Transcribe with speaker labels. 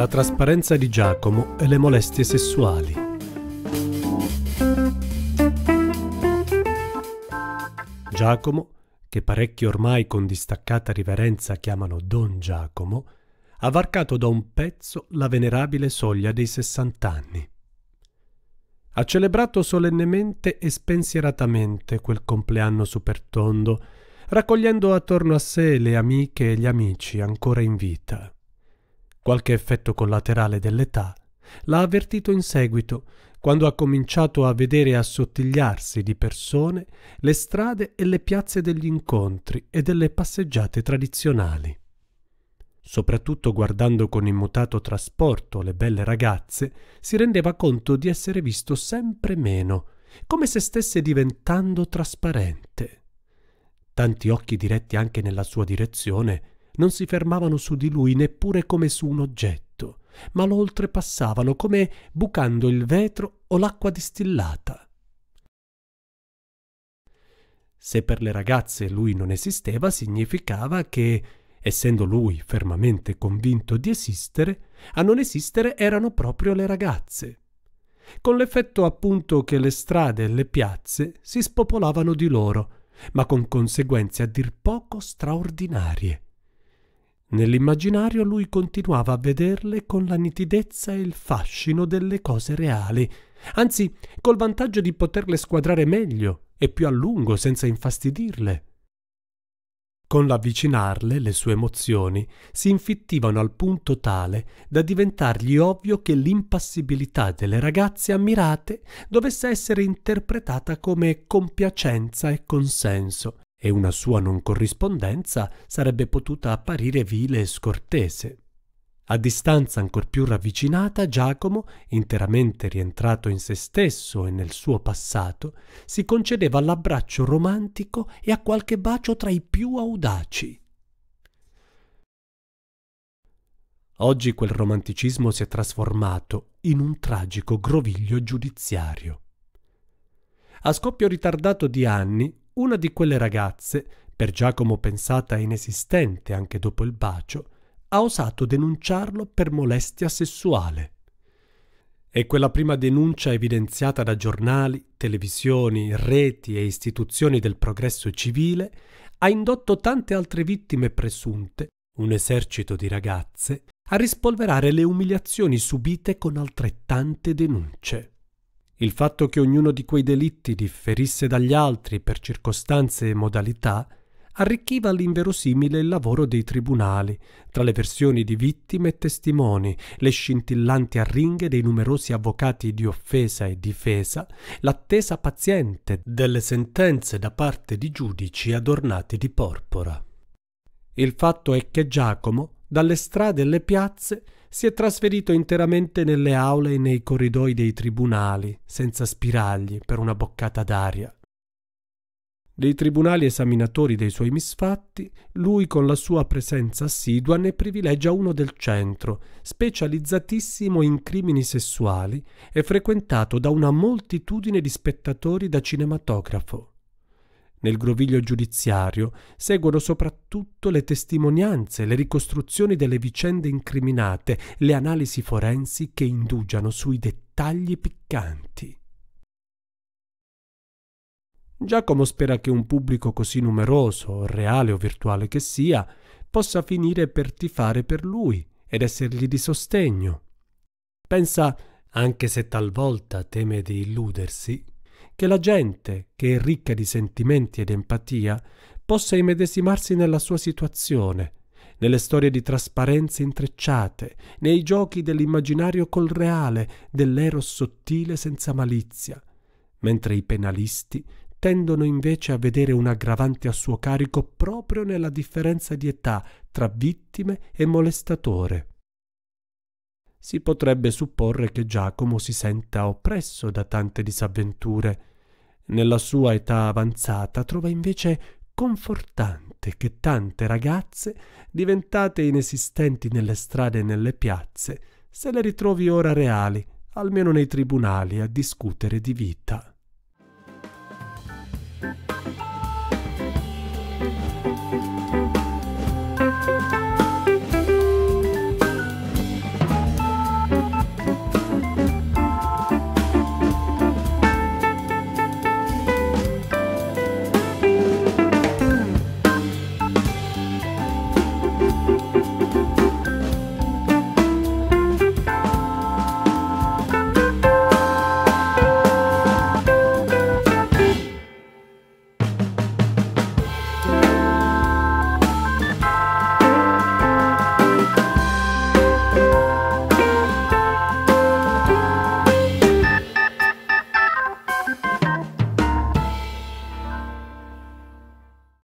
Speaker 1: la trasparenza di Giacomo e le molestie sessuali. Giacomo, che parecchi ormai con distaccata riverenza chiamano Don Giacomo, ha varcato da un pezzo la venerabile soglia dei 60 anni. Ha celebrato solennemente e spensieratamente quel compleanno supertondo, raccogliendo attorno a sé le amiche e gli amici ancora in vita qualche effetto collaterale dell'età, l'ha avvertito in seguito, quando ha cominciato a vedere assottigliarsi di persone le strade e le piazze degli incontri e delle passeggiate tradizionali. Soprattutto guardando con immutato trasporto le belle ragazze, si rendeva conto di essere visto sempre meno, come se stesse diventando trasparente. Tanti occhi diretti anche nella sua direzione non si fermavano su di lui neppure come su un oggetto, ma lo oltrepassavano come bucando il vetro o l'acqua distillata. Se per le ragazze lui non esisteva, significava che, essendo lui fermamente convinto di esistere, a non esistere erano proprio le ragazze con l'effetto appunto che le strade e le piazze si spopolavano di loro, ma con conseguenze a dir poco straordinarie. Nell'immaginario lui continuava a vederle con la nitidezza e il fascino delle cose reali, anzi col vantaggio di poterle squadrare meglio e più a lungo senza infastidirle. Con l'avvicinarle le sue emozioni si infittivano al punto tale da diventargli ovvio che l'impassibilità delle ragazze ammirate dovesse essere interpretata come compiacenza e consenso, e una sua non corrispondenza sarebbe potuta apparire vile e scortese. A distanza ancor più ravvicinata, Giacomo, interamente rientrato in se stesso e nel suo passato, si concedeva all'abbraccio romantico e a qualche bacio tra i più audaci. Oggi quel romanticismo si è trasformato in un tragico groviglio giudiziario. A scoppio ritardato di anni, una di quelle ragazze, per Giacomo pensata inesistente anche dopo il bacio, ha osato denunciarlo per molestia sessuale. E quella prima denuncia evidenziata da giornali, televisioni, reti e istituzioni del progresso civile ha indotto tante altre vittime presunte, un esercito di ragazze, a rispolverare le umiliazioni subite con altrettante denunce. Il fatto che ognuno di quei delitti differisse dagli altri per circostanze e modalità arricchiva all'inverosimile il lavoro dei tribunali, tra le versioni di vittime e testimoni, le scintillanti arringhe dei numerosi avvocati di offesa e difesa, l'attesa paziente delle sentenze da parte di giudici adornati di porpora. Il fatto è che Giacomo, dalle strade e le piazze, si è trasferito interamente nelle aule e nei corridoi dei tribunali, senza spiragli per una boccata d'aria. Dei tribunali esaminatori dei suoi misfatti, lui con la sua presenza assidua ne privilegia uno del centro, specializzatissimo in crimini sessuali e frequentato da una moltitudine di spettatori da cinematografo. Nel groviglio giudiziario seguono soprattutto le testimonianze, le ricostruzioni delle vicende incriminate, le analisi forensi che indugiano sui dettagli piccanti. Giacomo spera che un pubblico così numeroso, reale o virtuale che sia, possa finire per tifare per lui ed essergli di sostegno. Pensa, anche se talvolta teme di illudersi, che la gente, che è ricca di sentimenti ed empatia, possa immedesimarsi nella sua situazione, nelle storie di trasparenze intrecciate, nei giochi dell'immaginario col reale, dell'ero sottile senza malizia, mentre i penalisti tendono invece a vedere un aggravante a suo carico proprio nella differenza di età tra vittime e molestatore. Si potrebbe supporre che Giacomo si senta oppresso da tante disavventure, nella sua età avanzata trova invece confortante che tante ragazze, diventate inesistenti nelle strade e nelle piazze, se le ritrovi ora reali, almeno nei tribunali, a discutere di vita.